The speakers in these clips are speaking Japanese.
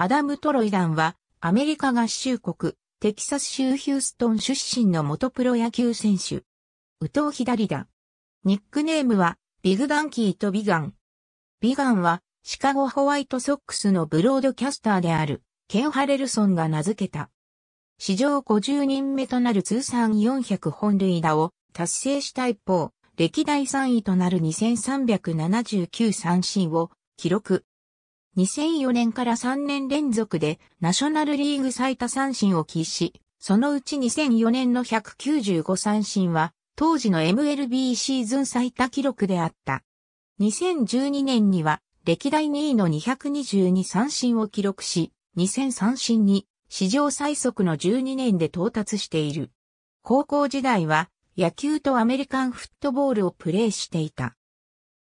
アダム・トロイダンは、アメリカ合衆国、テキサス州ヒューストン出身の元プロ野球選手。右投左打。ニックネームは、ビグダンキーとビガン。ビガンは、シカゴホワイトソックスのブロードキャスターである、ケン・ハレルソンが名付けた。史上50人目となる通算400本塁打を達成した一方、歴代3位となる2379三振を記録。2004年から3年連続でナショナルリーグ最多三振を喫し、そのうち2004年の195三振は当時の MLB シーズン最多記録であった。2012年には歴代2位の222三振を記録し、2 0 0 3三振に史上最速の12年で到達している。高校時代は野球とアメリカンフットボールをプレーしていた。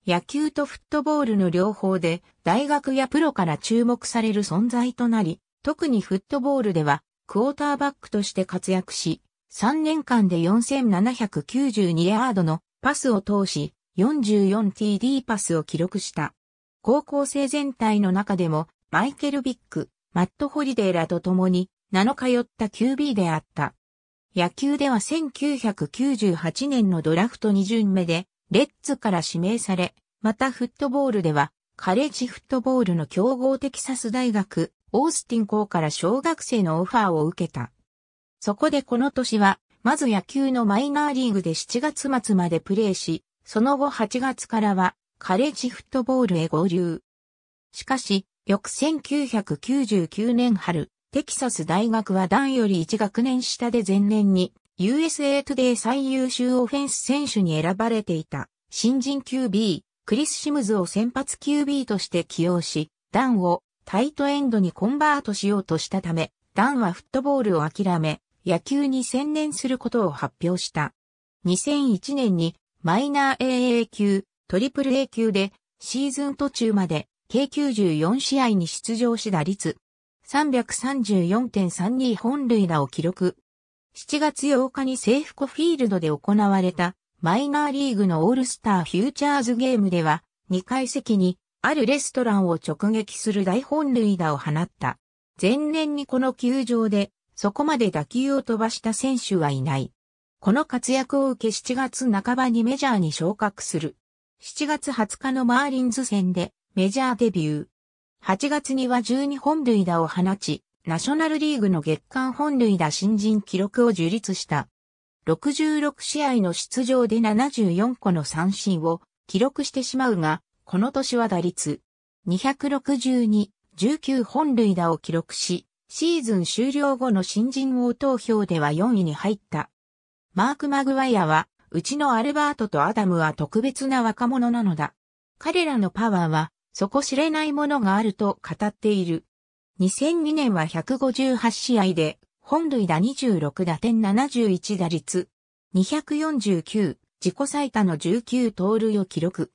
野球とフットボールの両方で大学やプロから注目される存在となり、特にフットボールではクォーターバックとして活躍し、3年間で4792ヤードのパスを通し 44TD パスを記録した。高校生全体の中でもマイケル・ビック、マット・ホリデーらと共に7日寄った QB であった。野球では1998年のドラフト2巡目でレッズから指名され、またフットボールでは、カレッジフットボールの強豪テキサス大学、オースティン校から小学生のオファーを受けた。そこでこの年は、まず野球のマイナーリーグで7月末までプレーし、その後8月からは、カレッジフットボールへ合流。しかし、翌1999年春、テキサス大学は段より1学年下で前年に USA Today 最優秀オフェンス選手に選ばれていた新人 QB、クリス・シムズを先発 QB として起用し、ダンをタイトエンドにコンバートしようとしたため、ダンはフットボールを諦め、野球に専念することを発表した。2001年にマイナー AA 級、トリプル A 級でシーズン途中まで計94試合に出場し打率334.32本塁打を記録。7月8日にセーフコフィールドで行われたマイナーリーグのオールスターフューチャーズゲームでは2階席にあるレストランを直撃する大本塁打を放った。前年にこの球場でそこまで打球を飛ばした選手はいない。この活躍を受け7月半ばにメジャーに昇格する。7月20日のマーリンズ戦でメジャーデビュー。8月には12本塁打を放ち、ナショナルリーグの月間本塁打新人記録を樹立した。66試合の出場で74個の三振を記録してしまうが、この年は打率262、19本塁打を記録し、シーズン終了後の新人王投票では4位に入った。マーク・マグワイアは、うちのアルバートとアダムは特別な若者なのだ。彼らのパワーは、底知れないものがあると語っている。2002年は158試合で、本塁打26打点71打率、249、自己最多の19盗塁を記録。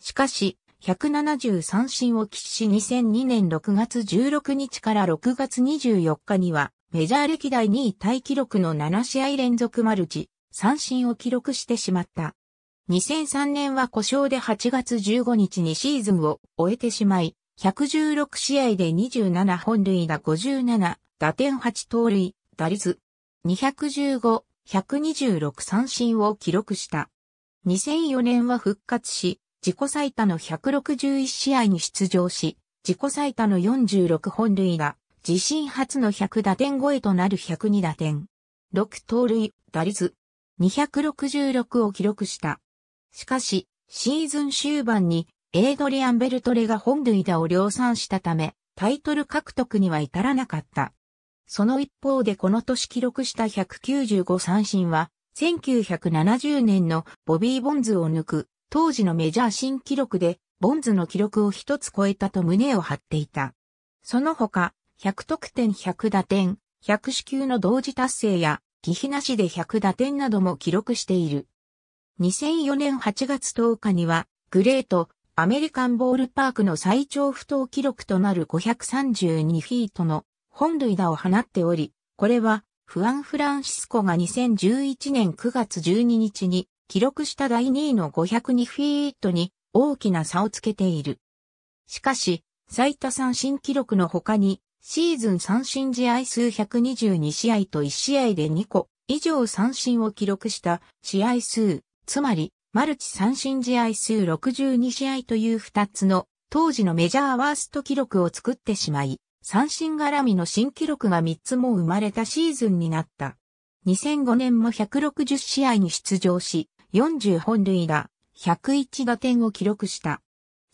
しかし、173三振を喫し2002年6月16日から6月24日には、メジャー歴代2位タイ記録の7試合連続マルチ、三振を記録してしまった。2003年は故障で8月15日にシーズンを終えてしまい、116試合で27本塁打57、打点8盗塁、打率215、126三振を記録した。2004年は復活し、自己最多の161試合に出場し、自己最多の46本塁打、自身初の100打点超えとなる102打点。6盗塁、打率266を記録した。しかし、シーズン終盤にエードリアン・ベルトレが本塁打を量産したため、タイトル獲得には至らなかった。その一方でこの年記録した195三振は、1970年のボビー・ボンズを抜く、当時のメジャー新記録で、ボンズの記録を一つ超えたと胸を張っていた。その他、100得点100打点、100四球の同時達成や、疑避なしで100打点なども記録している。2004年8月10日には、グレート、アメリカンボールパークの最長不当記録となる532フィートの本塁打を放っており、これはフアン・フランシスコが2011年9月12日に記録した第2位の502フィートに大きな差をつけている。しかし、最多三振記録の他に、シーズン三振試合数122試合と1試合で2個以上三振を記録した試合数、つまりマルチ三振試合数62試合という2つの当時のメジャーワースト記録を作ってしまい、三振絡みの新記録が3つも生まれたシーズンになった。2005年も160試合に出場し、40本塁打、101打点を記録した。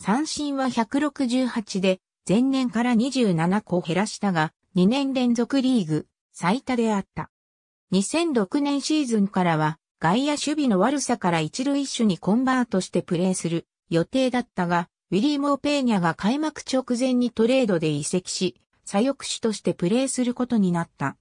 三振は168で、前年から27個減らしたが、2年連続リーグ、最多であった。2006年シーズンからは、外野守備の悪さから一塁手にコンバートしてプレーする予定だったが、ウィリーモー・ペーニャが開幕直前にトレードで移籍し、左翼手としてプレーすることになった。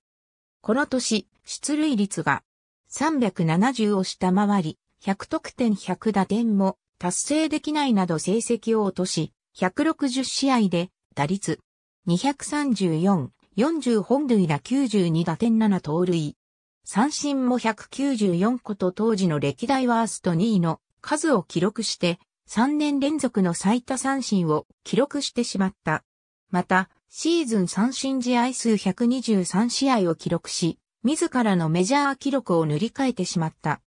この年、出塁率が370を下回り、100得点100打点も達成できないなど成績を落とし、160試合で打率234、40本塁打92打点7盗塁、三振も194個と当時の歴代ワースト2位の数を記録して、3年連続の最多三振を記録してしまった。また、シーズン三振試合数123試合を記録し、自らのメジャー記録を塗り替えてしまった。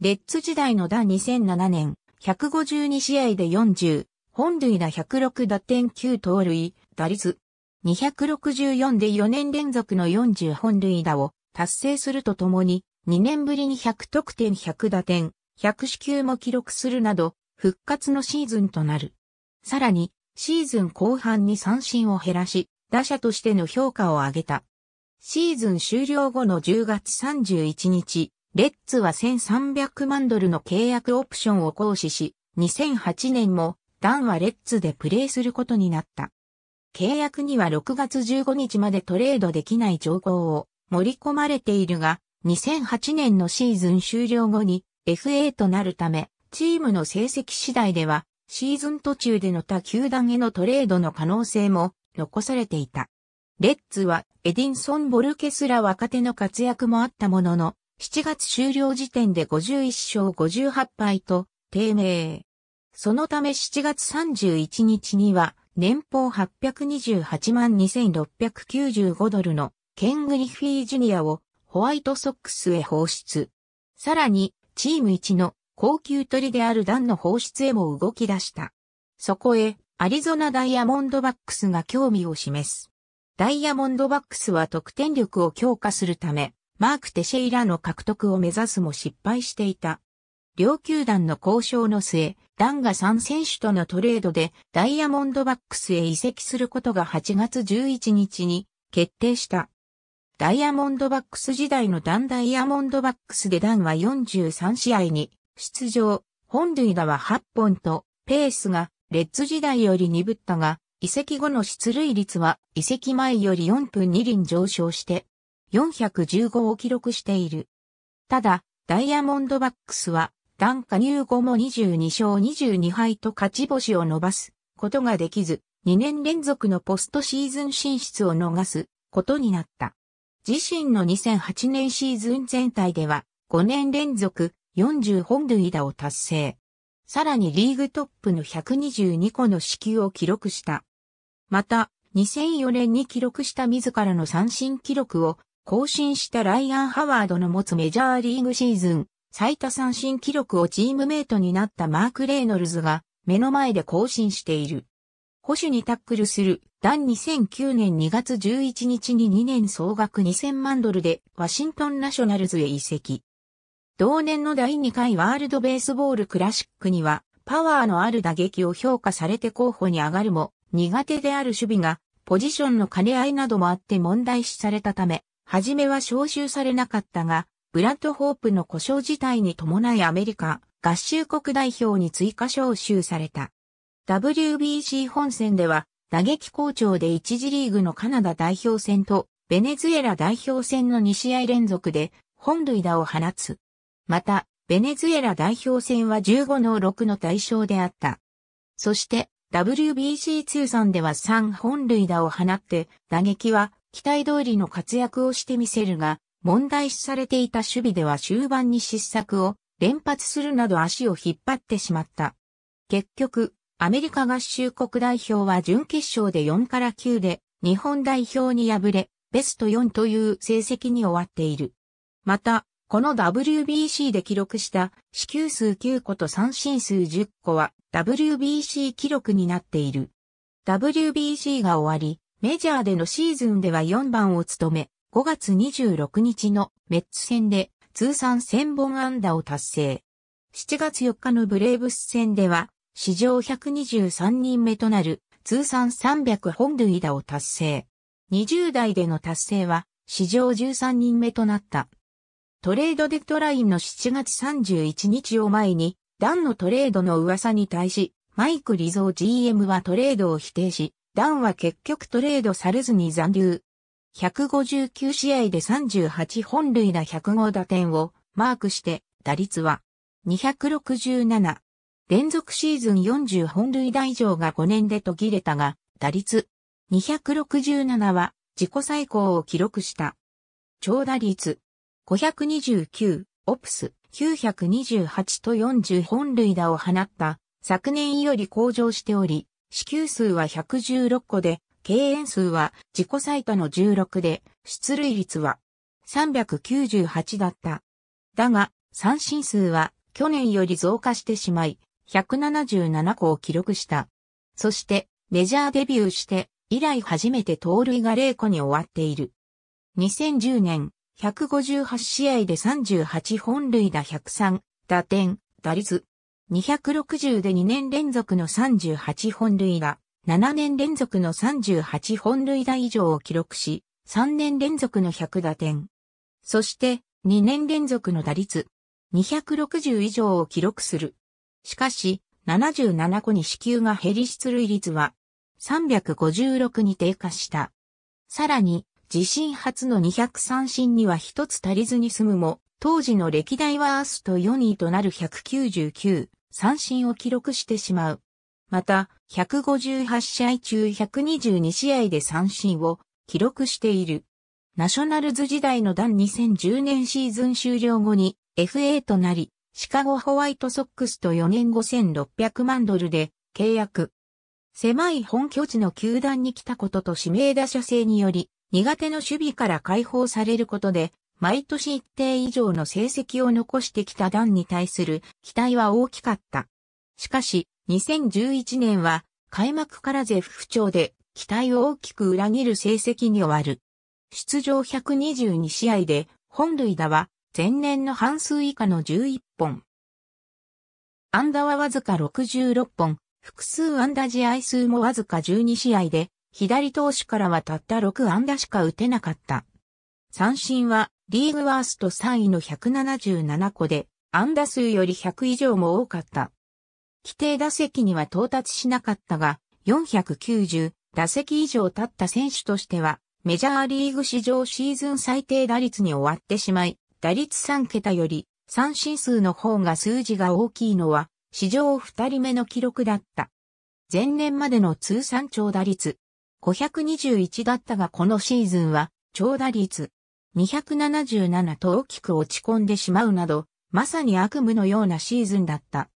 レッツ時代の打2007年、152試合で40、本塁打106打点9盗塁、打率264で4年連続の40本塁打を達成するとともに、2年ぶりに100得点100打点、100四球も記録するなど、復活のシーズンとなる。さらに、シーズン後半に三振を減らし、打者としての評価を上げた。シーズン終了後の10月31日、レッツは1300万ドルの契約オプションを行使し、2008年もダンはレッツでプレーすることになった。契約には6月15日までトレードできない条項を盛り込まれているが、2008年のシーズン終了後に FA となるため、チームの成績次第では、シーズン途中での他球団へのトレードの可能性も残されていた。レッツはエディンソン・ボルケスら若手の活躍もあったものの、7月終了時点で51勝58敗と低迷。そのため7月31日には年俸828万2695ドルのケン・グリフィー・ジュニアをホワイトソックスへ放出。さらに、チーム1の高級鳥であるダンの放出へも動き出した。そこへ、アリゾナダイヤモンドバックスが興味を示す。ダイヤモンドバックスは得点力を強化するため、マーク・テシェイラの獲得を目指すも失敗していた。両球団の交渉の末、ダンが3選手とのトレードでダイヤモンドバックスへ移籍することが8月11日に決定した。ダイヤモンドバックス時代のダンダイヤモンドバックスでダンは43試合に出場、本塁打は8本と、ペースがレッズ時代より鈍ったが、移籍後の出塁率は移籍前より4分2輪上昇して、415を記録している。ただ、ダイヤモンドバックスは、ダン加入後も22勝22敗と勝ち星を伸ばすことができず、2年連続のポストシーズン進出を逃すことになった。自身の2008年シーズン全体では5年連続40本塁打を達成。さらにリーグトップの122個の支給を記録した。また、2004年に記録した自らの三振記録を更新したライアン・ハワードの持つメジャーリーグシーズン最多三振記録をチームメイトになったマーク・レイノルズが目の前で更新している。保守にタックルする段2009年2月11日に2年総額2000万ドルでワシントンナショナルズへ移籍。同年の第2回ワールドベースボールクラシックにはパワーのある打撃を評価されて候補に上がるも苦手である守備がポジションの兼ね合いなどもあって問題視されたため、初めは招集されなかったが、ブラッドホープの故障自体に伴いアメリカ合衆国代表に追加招集された。WBC 本戦では打撃好調で1次リーグのカナダ代表戦とベネズエラ代表戦の2試合連続で本塁打を放つ。また、ベネズエラ代表戦は15の6の対象であった。そして、WBC 通算では3本塁打を放って、打撃は期待通りの活躍をしてみせるが、問題視されていた守備では終盤に失策を連発するなど足を引っ張ってしまった。結局、アメリカ合衆国代表は準決勝で4から9で日本代表に敗れ、ベスト4という成績に終わっている。また、この WBC で記録した死球数9個と三振数10個は WBC 記録になっている。WBC が終わり、メジャーでのシーズンでは4番を務め、5月26日のメッツ戦で通算1000本安打を達成。7月4日のブレーブス戦では史上123人目となる通算300本塁打を達成。20代での達成は史上13人目となった。トレードデッドラインの7月31日を前に、ダンのトレードの噂に対し、マイク・リゾー GM はトレードを否定し、ダンは結局トレードされずに残留。159試合で38本塁打105打点をマークして、打率は267。連続シーズン40本塁打以上が5年で途切れたが、打率267は自己最高を記録した。長打率529、オプス928と40本塁打を放った。昨年より向上しており、支給数は116個で、敬遠数は自己最多の16で、出塁率は398だった。だが、三振数は去年より増加してしまい、177個を記録した。そして、メジャーデビューして以来初めて盗塁が0個に終わっている。2010年、158試合で38本塁打103、打点、打率。260で2年連続の38本塁打、7年連続の38本塁打以上を記録し、3年連続の100打点。そして、2年連続の打率、260以上を記録する。しかし、77個に支給が減り出塁率は356に低下した。さらに、自身初の200三振には一つ足りずに済むも、当時の歴代ワースト4位となる199三振を記録してしまう。また、158試合中122試合で三振を記録している。ナショナルズ時代の段2010年シーズン終了後に FA となり、シカゴホワイトソックスと4年5600万ドルで契約。狭い本拠地の球団に来たことと指名打者制により、苦手の守備から解放されることで、毎年一定以上の成績を残してきた団に対する期待は大きかった。しかし、2011年は開幕から絶不調で期待を大きく裏切る成績に終わる。出場122試合で本塁打は前年の半数以下の11本。安打はわずか66本、複数安打試合数もわずか12試合で、左投手からはたった6安打しか打てなかった。三振はリーグワースト3位の177個で、安打数より100以上も多かった。規定打席には到達しなかったが、490打席以上立った選手としては、メジャーリーグ史上シーズン最低打率に終わってしまい、打率3桁より三振数の方が数字が大きいのは、史上二人目の記録だった。前年までの通算長打率521だったがこのシーズンは長打率277と大きく落ち込んでしまうなど、まさに悪夢のようなシーズンだった。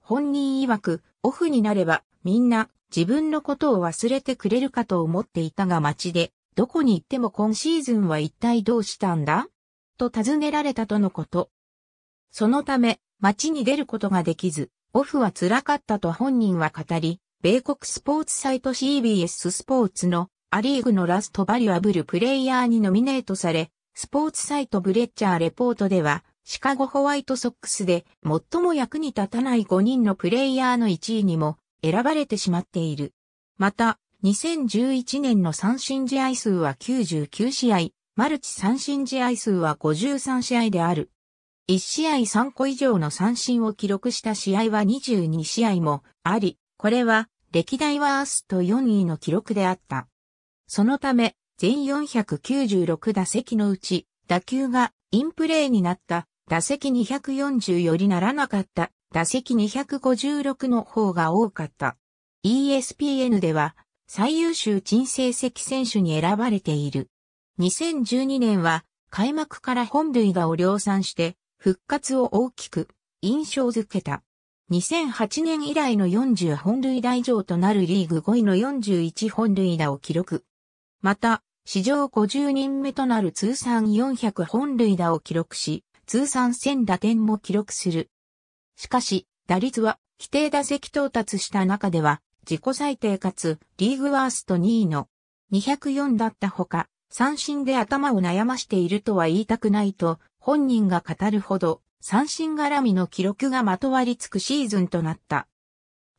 本人曰く、オフになればみんな自分のことを忘れてくれるかと思っていたが街で、どこに行っても今シーズンは一体どうしたんだと尋ねられたとのこと。そのため、街に出ることができず、オフは辛かったと本人は語り、米国スポーツサイト CBS スポーツのアリーグのラストバリュアブルプレイヤーにノミネートされ、スポーツサイトブレッチャーレポートでは、シカゴホワイトソックスで最も役に立たない5人のプレイヤーの1位にも選ばれてしまっている。また、2011年の三振試合数は99試合、マルチ三振試合数は53試合である。1試合3個以上の三振を記録した試合は22試合もあり、これは歴代ワースト4位の記録であった。そのため、全496打席のうち、打球がインプレーになった打席240よりならなかった打席256の方が多かった。ESPN では最優秀鎮静席選手に選ばれている。2012年は開幕から本塁打を量産して復活を大きく印象づけた。2008年以来の40本塁打以上となるリーグ5位の41本塁打を記録。また、史上50人目となる通算400本塁打を記録し、通算1000打点も記録する。しかし、打率は規定打席到達した中では、自己最低かつリーグワースト2位の204だったほか、三振で頭を悩ましているとは言いたくないと、本人が語るほど、三振絡みの記録がまとわりつくシーズンとなった。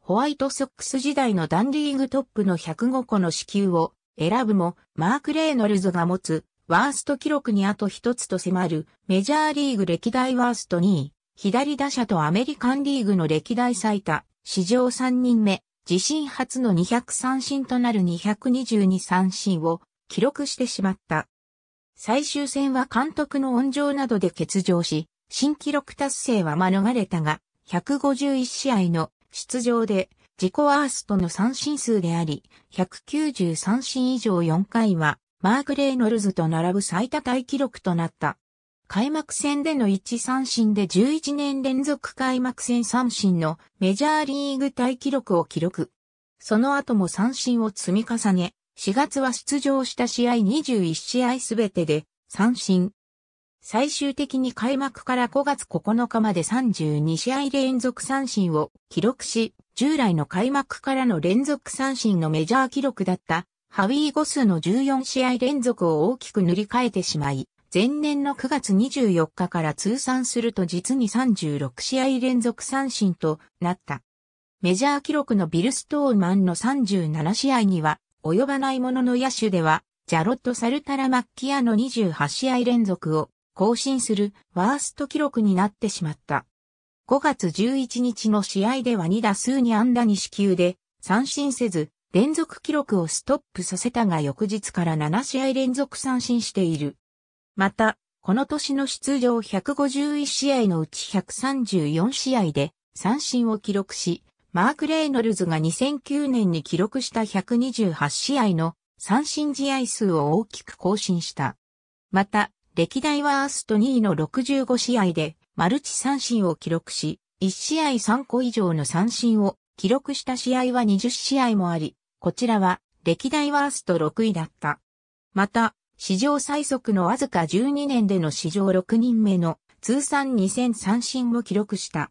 ホワイトソックス時代のダンリーグトップの105個の支給を選ぶも、マーク・レイノルズが持つワースト記録にあと一つと迫るメジャーリーグ歴代ワースト2位、左打者とアメリカンリーグの歴代最多、史上3人目、自身初の203三振となる222三振を記録してしまった。最終戦は監督の温情などで欠場し、新記録達成は免れたが、151試合の出場で自己ワーストの三振数であり、193振以上4回は、マーク・レイノルズと並ぶ最多タイ記録となった。開幕戦での1三振で11年連続開幕戦三振のメジャーリーグタイ記録を記録。その後も三振を積み重ね、4月は出場した試合21試合すべてで三振。最終的に開幕から5月9日まで32試合連続三振を記録し、従来の開幕からの連続三振のメジャー記録だったハウィーゴスの14試合連続を大きく塗り替えてしまい、前年の9月24日から通算すると実に36試合連続三振となった。メジャー記録のビル・ストーマンの37試合には及ばないものの野手では、ジャロット・サルタラ・マッキアの28試合連続を更新するワースト記録になってしまった。5月11日の試合では2打数2安打2四球で三振せず連続記録をストップさせたが翌日から7試合連続三振している。また、この年の出場151試合のうち134試合で三振を記録し、マーク・レイノルズが2009年に記録した128試合の三振試合数を大きく更新した。また、歴代ワースト2位の65試合でマルチ三振を記録し、1試合3個以上の三振を記録した試合は20試合もあり、こちらは歴代ワースト6位だった。また、史上最速のわずか12年での史上6人目の通算2000三振を記録した。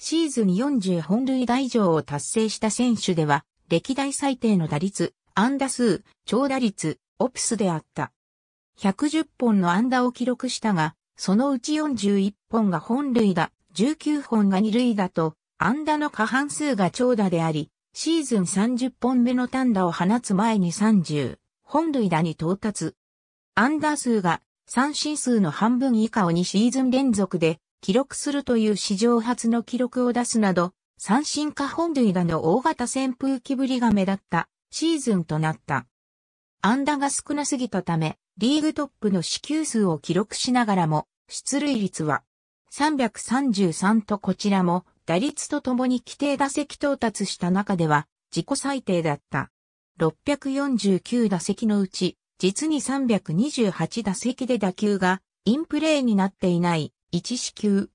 シーズン40本塁打以上を達成した選手では、歴代最低の打率、安打数、長打率、オプスであった。110本の安打を記録したが、そのうち41本が本塁打、19本が二塁打と、安打の過半数が長打であり、シーズン30本目の単打を放つ前に30、本塁打に到達。アンダ数が三振数の半分以下を2シーズン連続で記録するという史上初の記録を出すなど、三進化本塁打の大型扇風機ぶりが目立ったシーズンとなった。安打が少なすぎたため、リーグトップの支給数を記録しながらも、出塁率は333とこちらも打率とともに規定打席到達した中では自己最低だった。649打席のうち、実に328打席で打球がインプレーになっていない1四球。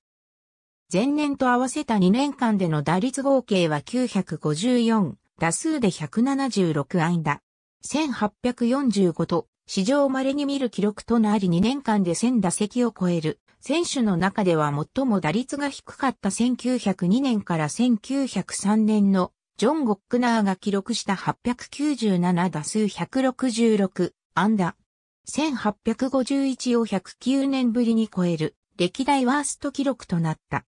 前年と合わせた2年間での打率合計は954、打数で176安打。1845と、史上稀に見る記録となり2年間で1000打席を超える。選手の中では最も打率が低かった1902年から1903年のジョン・ゴックナーが記録した897打数166安打。1851を109年ぶりに超える歴代ワースト記録となった。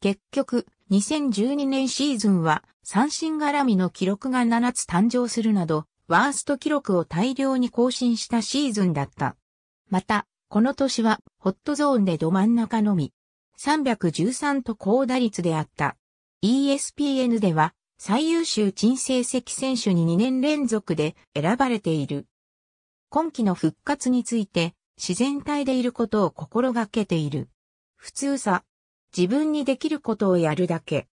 結局、2012年シーズンは三振絡みの記録が7つ誕生するなど、ワースト記録を大量に更新したシーズンだった。また、この年はホットゾーンでど真ん中のみ、313と高打率であった。ESPN では最優秀鎮静席選手に2年連続で選ばれている。今季の復活について自然体でいることを心がけている。普通さ。自分にできることをやるだけ。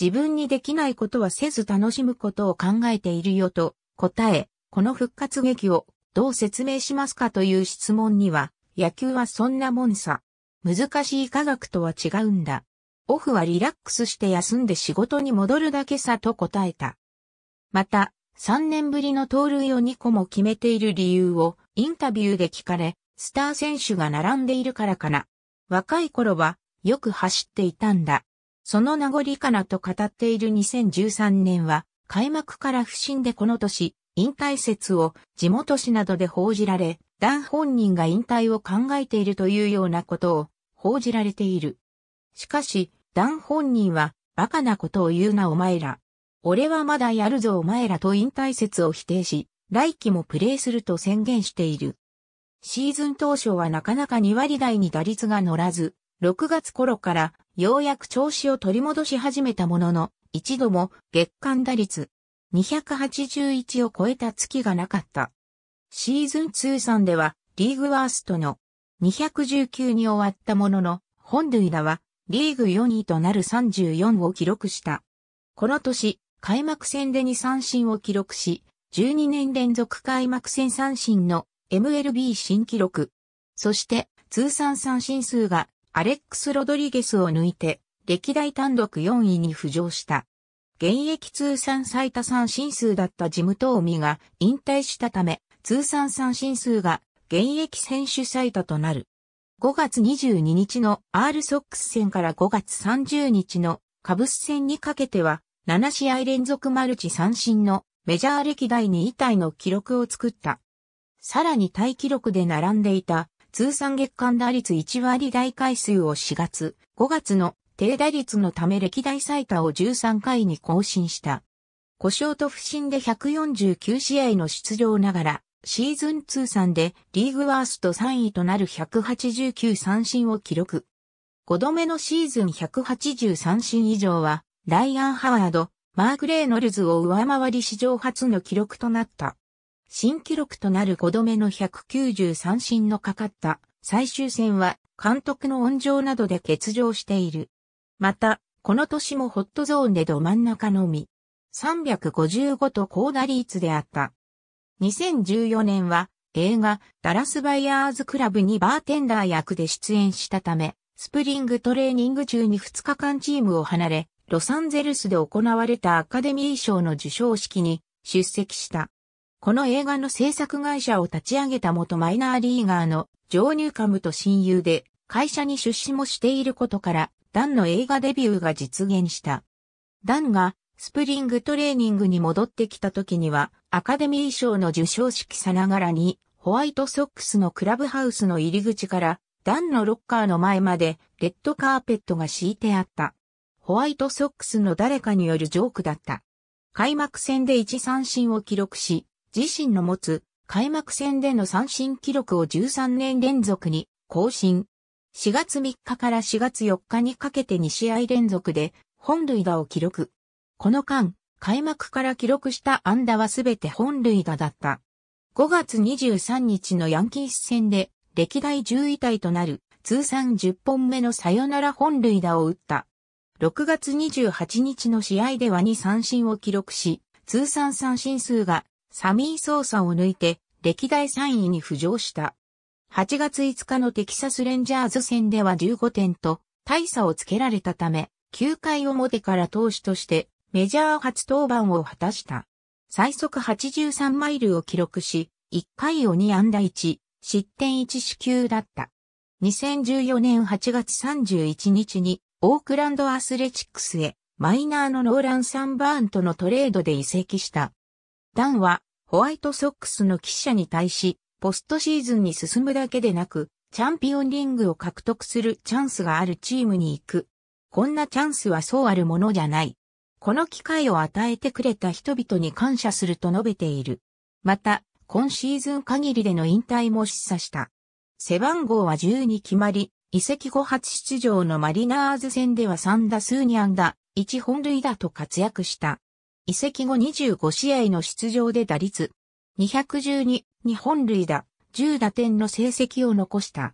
自分にできないことはせず楽しむことを考えているよと答え、この復活劇をどう説明しますかという質問には、野球はそんなもんさ。難しい科学とは違うんだ。オフはリラックスして休んで仕事に戻るだけさと答えた。また、3年ぶりの盗塁を2個も決めている理由をインタビューで聞かれ、スター選手が並んでいるからかな。若い頃はよく走っていたんだ。その名残かなと語っている2013年は開幕から不審でこの年、引退説を地元紙などで報じられ、ダン本人が引退を考えているというようなことを報じられている。しかし、ダン本人はバカなことを言うなお前ら。俺はまだやるぞお前らと引退説を否定し、来季もプレーすると宣言している。シーズン当初はなかなか2割台に打率が乗らず、6月頃からようやく調子を取り戻し始めたものの、一度も月間打率281を超えた月がなかった。シーズン通算ではリーグワーストの219に終わったものの、本塁打はリーグ4位となる34を記録した。この年、開幕戦で2三振を記録し、12年連続開幕戦三振の MLB 新記録。そして、通算三振数がアレックス・ロドリゲスを抜いて、歴代単独4位に浮上した。現役通算最多三振数だったジム・トーミが引退したため、通算三振数が現役選手最多となる。5月22日の R ソックス戦から5月30日のカブス戦にかけては、7試合連続マルチ三振のメジャー歴代2位体の記録を作った。さらに大記録で並んでいた通算月間打率1割台回数を4月、5月の低打率のため歴代最多を13回に更新した。故障と不振で149試合の出場ながら、シーズン通算でリーグワースト3位となる189三振を記録。5度目のシーズン1 8 3三振以上は、ライアン・ハワード、マーク・レイノルズを上回り史上初の記録となった。新記録となる5度目の1 9 3三振のかかった最終戦は監督の温情などで欠場している。また、この年もホットゾーンでど真ん中のみ、355と高打率であった。2014年は映画ダラスバイヤーズクラブにバーテンダー役で出演したため、スプリングトレーニング中に2日間チームを離れ、ロサンゼルスで行われたアカデミー賞の授賞式に出席した。この映画の制作会社を立ち上げた元マイナーリーガーのジョー・ニューカムと親友で会社に出資もしていることから、ダンの映画デビューが実現した。ダンがスプリングトレーニングに戻ってきた時には、アカデミー賞の授賞式さながらに、ホワイトソックスのクラブハウスの入り口から、ダンのロッカーの前まで、レッドカーペットが敷いてあった。ホワイトソックスの誰かによるジョークだった。開幕戦で1三振を記録し、自身の持つ開幕戦での三振記録を13年連続に更新。4月3日から4月4日にかけて2試合連続で本塁打を記録。この間、開幕から記録した安打はすべて本塁打だった。5月23日のヤンキース戦で歴代10位体となる通算10本目のサヨナラ本塁打を打った。6月28日の試合では2三振を記録し、通算三振数がサミー・ソーサを抜いて歴代3位に浮上した。8月5日のテキサスレンジャーズ戦では15点と大差をつけられたため、9回表から投手としてメジャー初登板を果たした。最速83マイルを記録し、1回を2安打1、失点1四球だった。2014年8月31日にオークランドアスレチックスへマイナーのノーラン・サンバーンとのトレードで移籍したダンは、ホワイトソックスの記者に対し、ポストシーズンに進むだけでなく、チャンピオンリングを獲得するチャンスがあるチームに行く。こんなチャンスはそうあるものじゃない。この機会を与えてくれた人々に感謝すると述べている。また、今シーズン限りでの引退も示唆した。背番号は10に決まり、移籍後初出場のマリナーズ戦では3打数に安打、1本塁打と活躍した。移籍後25試合の出場で打率212、日本塁打、10打点の成績を残した。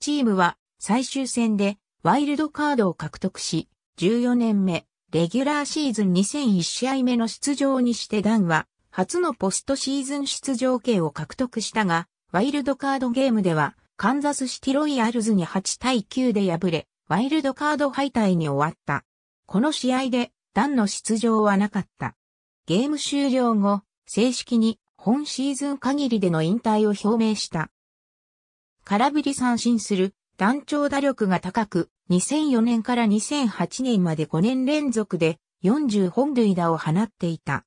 チームは最終戦でワイルドカードを獲得し、14年目、レギュラーシーズン2001試合目の出場にしてガンは、初のポストシーズン出場権を獲得したが、ワイルドカードゲームでは、カンザスシティロイヤルズに8対9で敗れ、ワイルドカード敗退に終わった。この試合で、ダの出場はなかった。ゲーム終了後、正式に本シーズン限りでの引退を表明した。空振り三振する団長打力が高く、2004年から2008年まで5年連続で40本塁打を放っていた。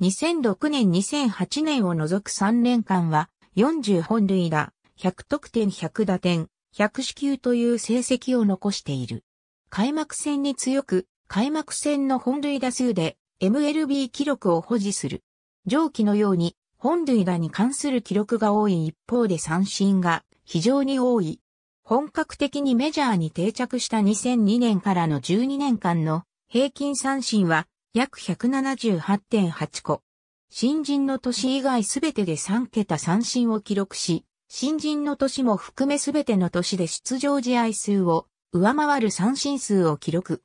2006年2008年を除く3年間は40本塁打、100得点100打点、100四球という成績を残している。開幕戦に強く開幕戦の本塁打数で MLB 記録を保持する。上記のように本塁打に関する記録が多い一方で三振が非常に多い。本格的にメジャーに定着した2002年からの12年間の平均三振は約178.8個。新人の年以外すべてで3桁三振を記録し、新人の年も含めすべての年で出場試合数を上回る三振数を記録。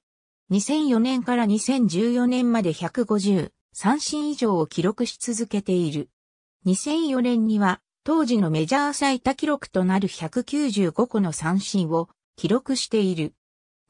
2004年から2014年まで150、三振以上を記録し続けている。2004年には、当時のメジャー最多記録となる195個の三振を記録している。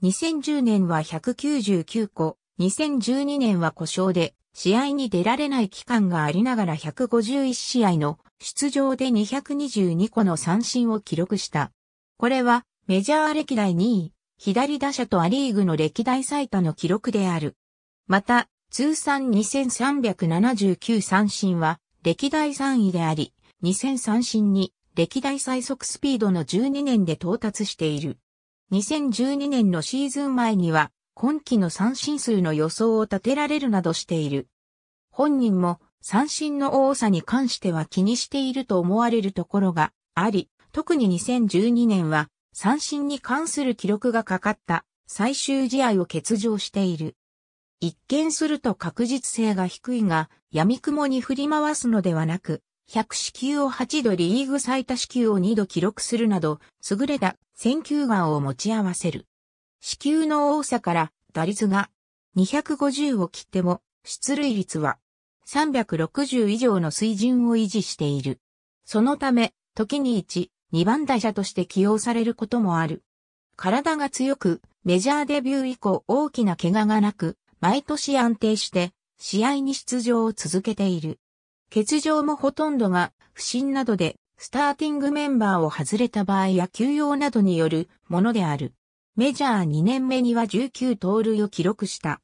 2010年は199個、2012年は故障で試合に出られない期間がありながら151試合の出場で222個の三振を記録した。これはメジャー歴代2位、左打者とアリーグの歴代最多の記録である。また、通算2379三振は歴代3位であり、2000三振に歴代最速スピードの12年で到達している。2012年のシーズン前には、今季の三振数の予想を立てられるなどしている。本人も三振の多さに関しては気にしていると思われるところがあり、特に2012年は三振に関する記録がかかった最終試合を欠場している。一見すると確実性が低いが、闇雲に振り回すのではなく、100死球を8度リーグ最多死球を2度記録するなど、優れた選球眼を持ち合わせる。死球の多さから打率が250を切っても、出塁率は360以上の水準を維持している。そのため、時に1、2番打者として起用されることもある。体が強く、メジャーデビュー以降大きな怪我がなく、毎年安定して、試合に出場を続けている。欠場もほとんどが、不審などで、スターティングメンバーを外れた場合や休養などによるものである。メジャー2年目には19盗塁を記録した。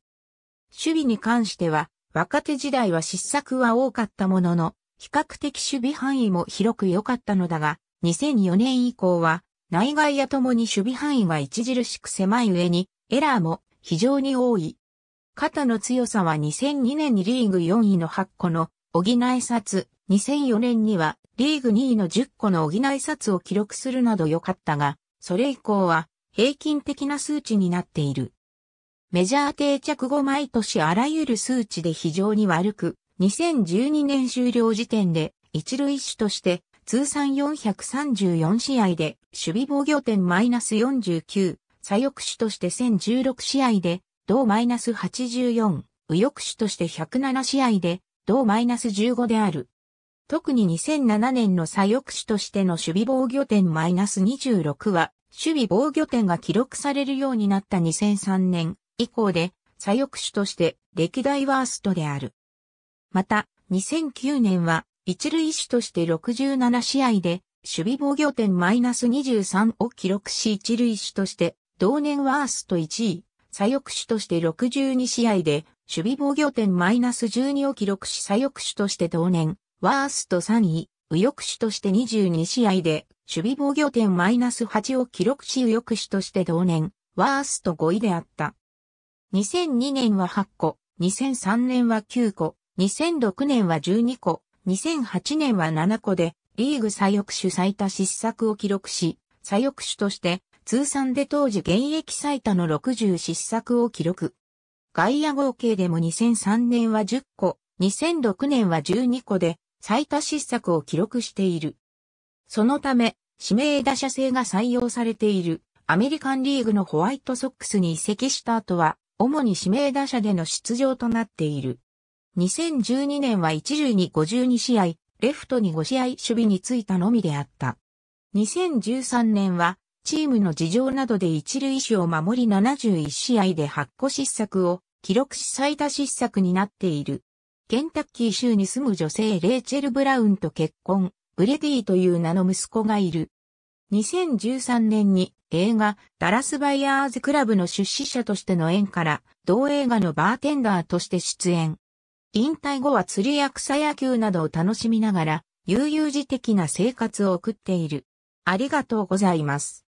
守備に関しては、若手時代は失策は多かったものの、比較的守備範囲も広く良かったのだが、2004年以降は、内外やともに守備範囲が著しく狭い上に、エラーも非常に多い。肩の強さは2002年にリーグ4位の8個の補い札、2004年にはリーグ2位の10個の補い札を記録するなど良かったが、それ以降は平均的な数値になっている。メジャー定着後毎年あらゆる数値で非常に悪く、2012年終了時点で一塁手として通算434試合で、守備防御点マイナス49、左翼手として1016試合で、同マイナス84、右翼手として107試合で、同マイナス15である。特に2007年の左翼手としての守備防御点マイナス26は、守備防御点が記録されるようになった2003年以降で、左翼手として歴代ワーストである。また、2009年は一塁手として67試合で、守備防御点マイナス23を記録し一塁手として、同年ワースト1位、左翼手として62試合で、守備防御点マイナス12を記録し左翼手として同年、ワースト3位、右翼手として22試合で、守備防御点マイナス8を記録し右翼手として同年、ワースト5位であった。2002年は8個、2003年は9個、2006年は12個、2008年は7個で、リーグ最翼手最多失策を記録し、最翼手として、通算で当時現役最多の60失策を記録。外野合計でも2003年は10個、2006年は12個で、最多失策を記録している。そのため、指名打者制が採用されている、アメリカンリーグのホワイトソックスに移籍した後は、主に指名打者での出場となっている。2012年は一塁に52試合、レフトに5試合守備についたのみであった。2013年は、チームの事情などで一塁手を守り71試合で8個失策を記録し最多失策になっている。ケンタッキー州に住む女性レイチェル・ブラウンと結婚、ブレディという名の息子がいる。2013年に映画ダラスバイヤーズクラブの出資者としての縁から同映画のバーテンダーとして出演。引退後は釣りや草野球などを楽しみながら、悠々自適な生活を送っている。ありがとうございます。